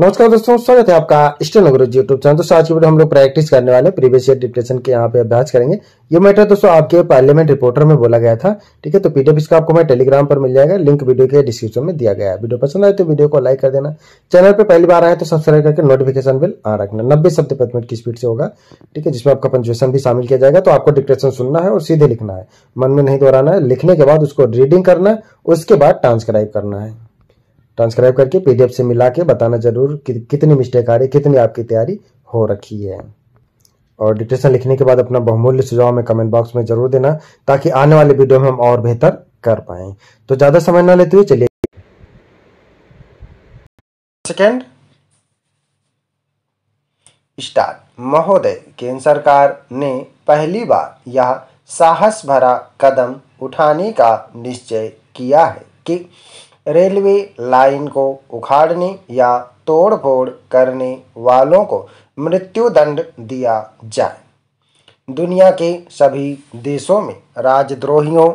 नमस्कार दोस्तों स्वागत है आपका स्टेन अंग्रेज यूट्यूब चैनल दोस्तों आज की वीडियो हम लोग प्रैक्टिस करने वाले प्रीवियस ईयर डिप्रेशन के यहाँ पे अभ्यास करेंगे ये मैटर दोस्तों आपके पार्लियामेंट रिपोर्टर में बोला गया था ठीक है तो पीडीएफ इसका आपको मैं टेलीग्राम पर मिल जाएगा लिंक वीडियो के डिस्क्रिप्शन में दिया गया है वीडियो पसंद आए तो वीडियो को लाइक कर देना चैनल पर पहली बार आए तो सब्सक्राइब करके नोटिफिकेशन बिल आ रखना नब्बे शब्द पद मिनट की स्पीड से होगा ठीक है जिसमें आपका पंचुएशन भी शामिल किया जाएगा तो आपको डिप्रेशन सुनना है और सीधे लिखना है मन में नहीं दोहराना है लिखने के बाद उसको रीडिंग करना है उसके बाद ट्रांसक्राइब करना है ट्रांसक्राइब करके पीडीएफ से मिला के बताना जरूर कि कितनी मिस्टेक आ रही कितनी आपकी तैयारी हो रखी है और डिटेशन लिखने के बाद अपना बहुमूल्य सुझाव में कमेंट बॉक्स में जरूर देना ताकि आने वाले वीडियो में हम और बेहतर कर पाए तो ज़्यादा समय ना लेते हुए चलिए सेकेंड स्टार्ट महोदय केंद्र सरकार ने पहली बार यह साहस भरा कदम उठाने का निश्चय किया है कि रेलवे लाइन को उखाड़ने या तोड़फोड़ करने वालों को मृत्युदंड दिया जाए दुनिया के सभी देशों में राजद्रोहियों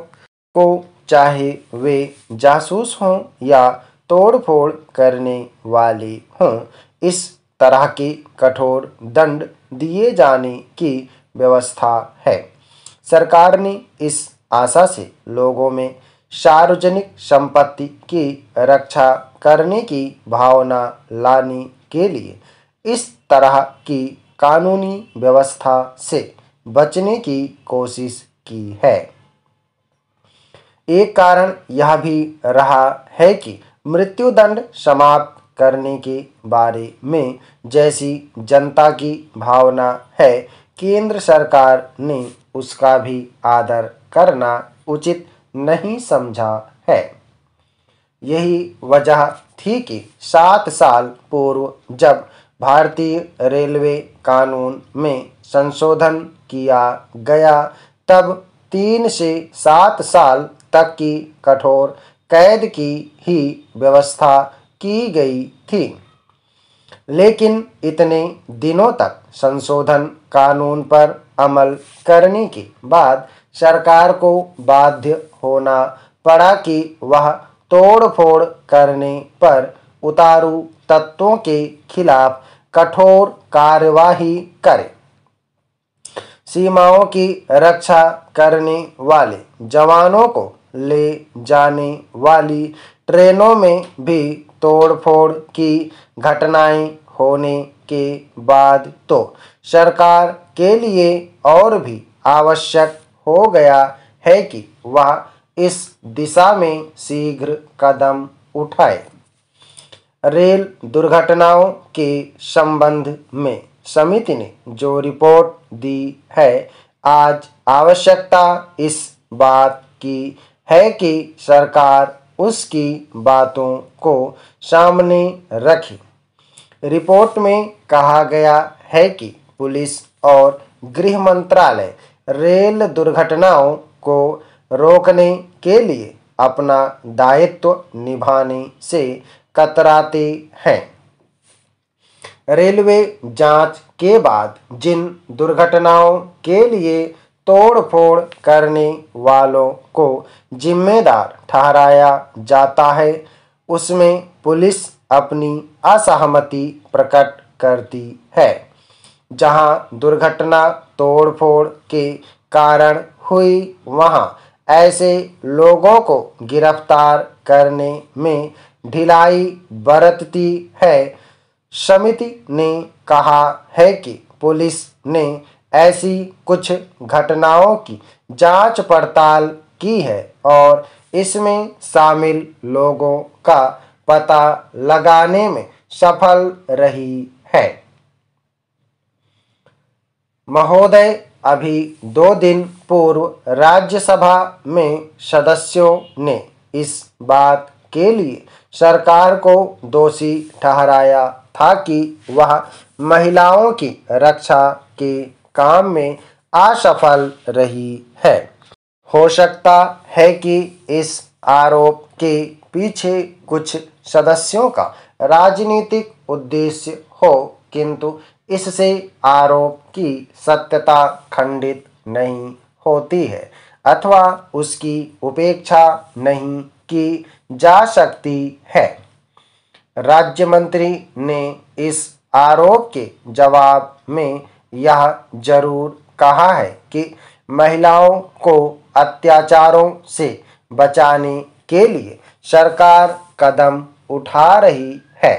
को चाहे वे जासूस हों या तोड़फोड़ करने वाले हों इस तरह के कठोर दंड दिए जाने की व्यवस्था है सरकार ने इस आशा से लोगों में सार्वजनिक संपत्ति की रक्षा करने की भावना लाने के लिए इस तरह की कानूनी व्यवस्था से बचने की कोशिश की है एक कारण यह भी रहा है कि मृत्युदंड समाप्त करने के बारे में जैसी जनता की भावना है केंद्र सरकार ने उसका भी आदर करना उचित नहीं समझा है यही वजह थी कि सात साल पूर्व जब भारतीय रेलवे कानून में संशोधन किया गया तब तीन से सात साल तक की कठोर कैद की ही व्यवस्था की गई थी लेकिन इतने दिनों तक संशोधन कानून पर अमल करने के बाद सरकार को बाध्य होना पड़ा कि वह तोड़फोड़ करने पर उतारू तत्वों के खिलाफ कठोर कार्यवाही करे सीमाओं की रक्षा करने वाले जवानों को ले जाने वाली ट्रेनों में भी तोड़फोड़ की घटनाएं होने के बाद तो सरकार के लिए और भी आवश्यक हो गया है कि वह इस दिशा में शीघ्र कदम उठाए रेल दुर्घटनाओं के संबंध में समिति ने जो रिपोर्ट दी है आज आवश्यकता इस बात की है कि सरकार उसकी बातों को सामने रखे रिपोर्ट में कहा गया है कि पुलिस और गृह मंत्रालय रेल दुर्घटनाओं को रोकने के लिए अपना दायित्व निभाने से कतराते हैं रेलवे जांच के बाद जिन दुर्घटनाओं के लिए तोड़फोड़ करने वालों को जिम्मेदार ठहराया जाता है उसमें पुलिस अपनी असहमति प्रकट करती है जहां दुर्घटना तोड़फोड़ के कारण हुई वहां ऐसे लोगों को गिरफ्तार करने में ढिलाई बरतती है समिति ने कहा है कि पुलिस ने ऐसी कुछ घटनाओं की जांच पड़ताल की है और इसमें शामिल लोगों का पता लगाने में सफल रही है महोदय अभी दो दिन पूर्व राज्यसभा में सदस्यों ने इस बात के लिए सरकार को दोषी ठहराया था कि वह महिलाओं की रक्षा के काम में असफल रही है हो सकता है कि इस आरोप के पीछे कुछ सदस्यों का राजनीतिक उद्देश्य हो किंतु इससे आरोप की सत्यता खंडित नहीं होती है अथवा उसकी उपेक्षा नहीं की जा सकती है राज्य मंत्री ने इस आरोप के जवाब में यह जरूर कहा है कि महिलाओं को अत्याचारों से बचाने के लिए सरकार कदम उठा रही है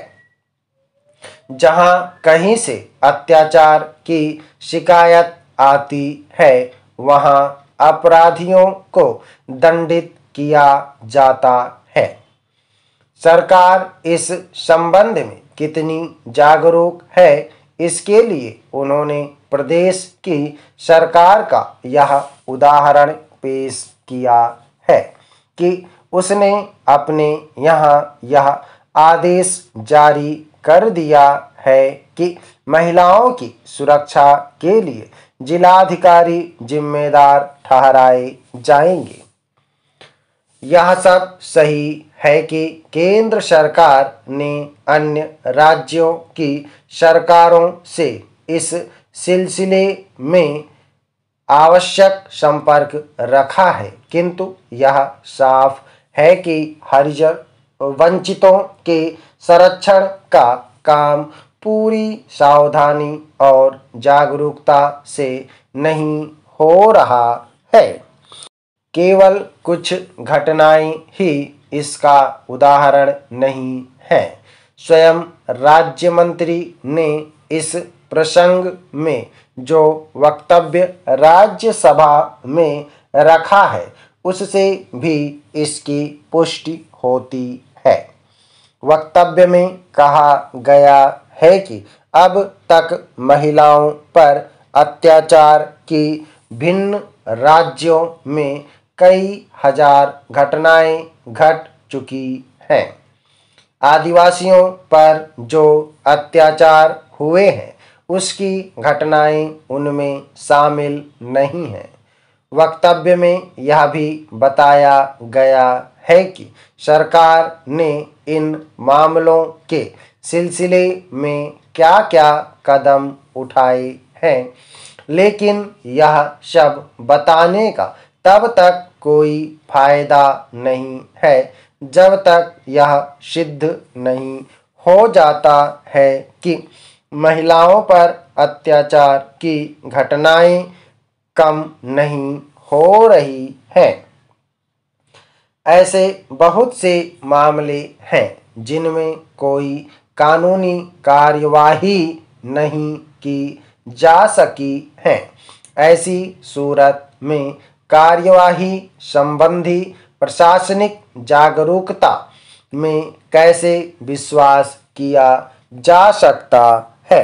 जहां कहीं से अत्याचार की शिकायत आती है वहां अपराधियों को दंडित किया जाता है सरकार इस संबंध में कितनी जागरूक है इसके लिए उन्होंने प्रदेश की सरकार का यह उदाहरण पेश किया है कि उसने अपने यहाँ यह आदेश जारी कर दिया है कि महिलाओं की सुरक्षा के लिए जिलाधिकारी जिम्मेदार ठहराए जाएंगे यह सब सही है कि केंद्र सरकार ने अन्य राज्यों की सरकारों से इस सिलसिले में आवश्यक संपर्क रखा है किंतु यह साफ है कि हरिजन वंचितों के संरक्षण का काम पूरी सावधानी और जागरूकता से नहीं हो रहा है केवल कुछ घटनाएं ही इसका उदाहरण नहीं है स्वयं राज्य मंत्री ने इस प्रसंग में जो वक्तव्य राज्यसभा में रखा है उससे भी इसकी पुष्टि होती है वक्तव्य में कहा गया है कि अब तक महिलाओं पर अत्याचार की भिन्न राज्यों में कई हजार घटनाएं घट चुकी हैं आदिवासियों पर जो अत्याचार हुए हैं उसकी घटनाएं उनमें शामिल नहीं हैं वक्तव्य में यह भी बताया गया है कि सरकार ने इन मामलों के सिलसिले में क्या क्या कदम उठाए हैं लेकिन यह सब बताने का तब तक कोई फायदा नहीं है जब तक यह सिद्ध नहीं हो जाता है कि महिलाओं पर अत्याचार की घटनाएं कम नहीं हो रही हैं ऐसे बहुत से मामले हैं जिनमें कोई कानूनी कार्यवाही नहीं की जा सकी है ऐसी सूरत में कार्यवाही संबंधी प्रशासनिक जागरूकता में कैसे विश्वास किया जा सकता है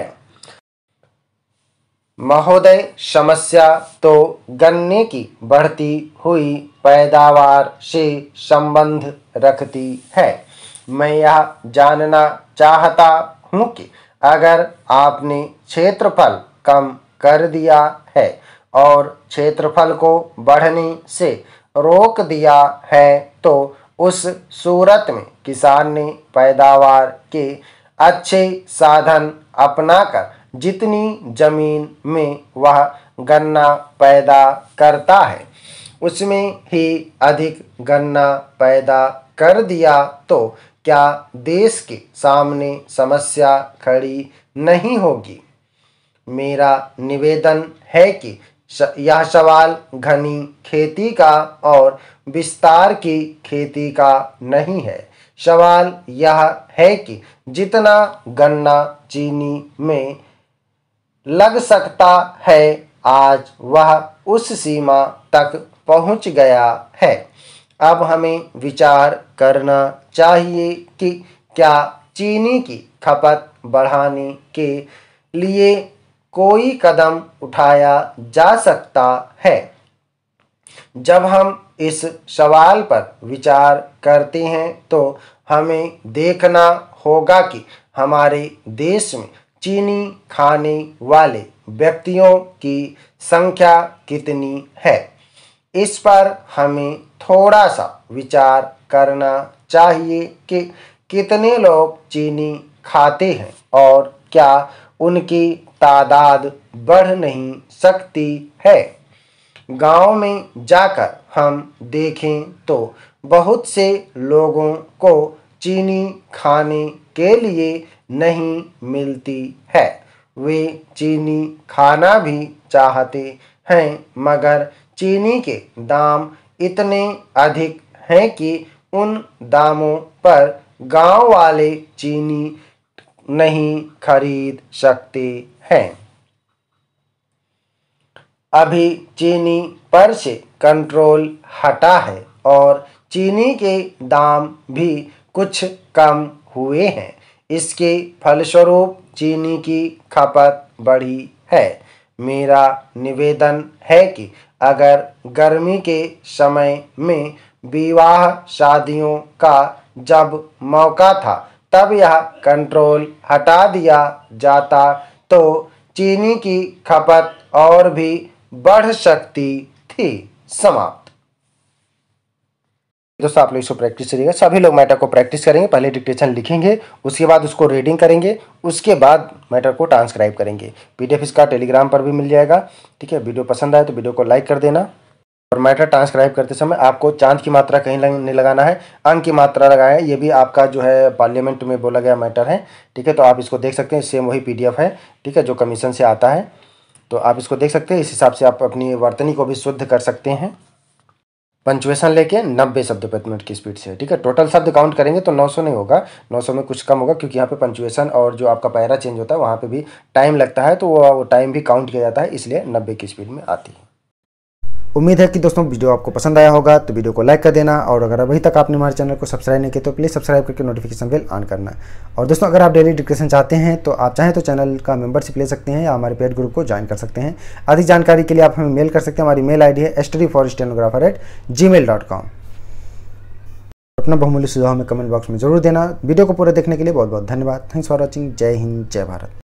महोदय समस्या तो गन्ने की बढ़ती हुई पैदावार से संबंध रखती है मैं यह जानना चाहता हूँ कि अगर आपने क्षेत्रफल कम कर दिया है और क्षेत्रफल को बढ़ने से रोक दिया है तो उस सूरत में किसान ने पैदावार के अच्छे साधन अपनाकर जितनी जमीन में वह गन्ना पैदा करता है उसमें ही अधिक गन्ना पैदा कर दिया तो क्या देश के सामने समस्या खड़ी नहीं होगी मेरा निवेदन है कि यह सवाल घनी खेती का और विस्तार की खेती का नहीं है सवाल यह है कि जितना गन्ना चीनी में लग सकता है आज वह उस सीमा तक पहुंच गया है अब हमें विचार करना चाहिए कि क्या चीनी की खपत बढ़ाने के लिए कोई कदम उठाया जा सकता है जब हम इस सवाल पर विचार करते हैं तो हमें देखना होगा कि हमारे देश में चीनी खाने वाले व्यक्तियों की संख्या कितनी है इस पर हमें थोड़ा सा विचार करना चाहिए कि कितने लोग चीनी खाते हैं और क्या उनकी तादाद बढ़ नहीं सकती है गांव में जाकर हम देखें तो बहुत से लोगों को चीनी खाने के लिए नहीं मिलती है वे चीनी खाना भी चाहते हैं मगर चीनी के दाम इतने अधिक हैं कि उन दामों पर गांव वाले चीनी नहीं खरीद सकते हैं अभी चीनी पर से कंट्रोल हटा है और चीनी के दाम भी कुछ कम हुए हैं इसके फलस्वरूप चीनी की खपत बढ़ी है मेरा निवेदन है कि अगर गर्मी के समय में विवाह शादियों का जब मौका था तब यह कंट्रोल हटा दिया जाता तो चीनी की खपत और भी बढ़ सकती थी समाप्त दोस्तों आप लोग इसको प्रैक्टिस करिएगा सभी लोग मैटर को प्रैक्टिस करेंगे पहले डिक्टेशन लिखेंगे उसके बाद उसको रीडिंग करेंगे उसके बाद मैटर को ट्रांसक्राइब करेंगे पीडीएफ इसका टेलीग्राम पर भी मिल जाएगा ठीक है वीडियो पसंद आए तो वीडियो को लाइक कर देना और मैटर ट्रांसक्राइब करते समय आपको चांद की मात्रा कहीं नहीं लगाना है अंक की मात्रा लगाया है ये भी आपका जो है पार्लियामेंट में बोला गया मैटर है ठीक है तो आप इसको देख सकते हैं सेम वही पी है ठीक है जो कमीशन से आता है तो आप इसको देख सकते हैं इस हिसाब से आप अपनी वर्तनी को भी शुद्ध कर सकते हैं पंचुएशन लेके नब्बे शब्द प्रति मिनट की स्पीड से ठीक है टोटल शब्द काउंट करेंगे तो 900 नहीं होगा 900 में कुछ कम होगा क्योंकि यहाँ पे पंचुएशन और जो आपका पैरा चेंज होता है वहाँ पे भी टाइम लगता है तो वो टाइम भी काउंट किया जाता है इसलिए नब्बे की स्पीड में आती है उम्मीद है कि दोस्तों वीडियो आपको पसंद आया होगा तो वीडियो को लाइक कर देना और अगर अभी तक आपने हमारे चैनल को सब्सक्राइब नहीं किया तो प्लीज़ सब्सक्राइब करके नोटिफिकेशन बिल ऑन करना और दोस्तों अगर आप डेली डिस्क्रिप्शन चाहते हैं तो आप चाहें तो चैनल का मेंबरशिप ले सकते हैं या हमारे पेड ग्रुप को ज्वाइन कर सकते हैं अधिक जानकारी के लिए आप हमें मेल कर सकते हैं हमारी मेल आई है study for stenographer at Gmail dot com अपना बहुमूल्य सुझाव हमें कमेंट बॉक्स में जरूर देना वीडियो को पूरा देखने के लिए बहुत बहुत धन्यवाद थैंक्स फॉर वॉचिंग जय हिंद जय भारत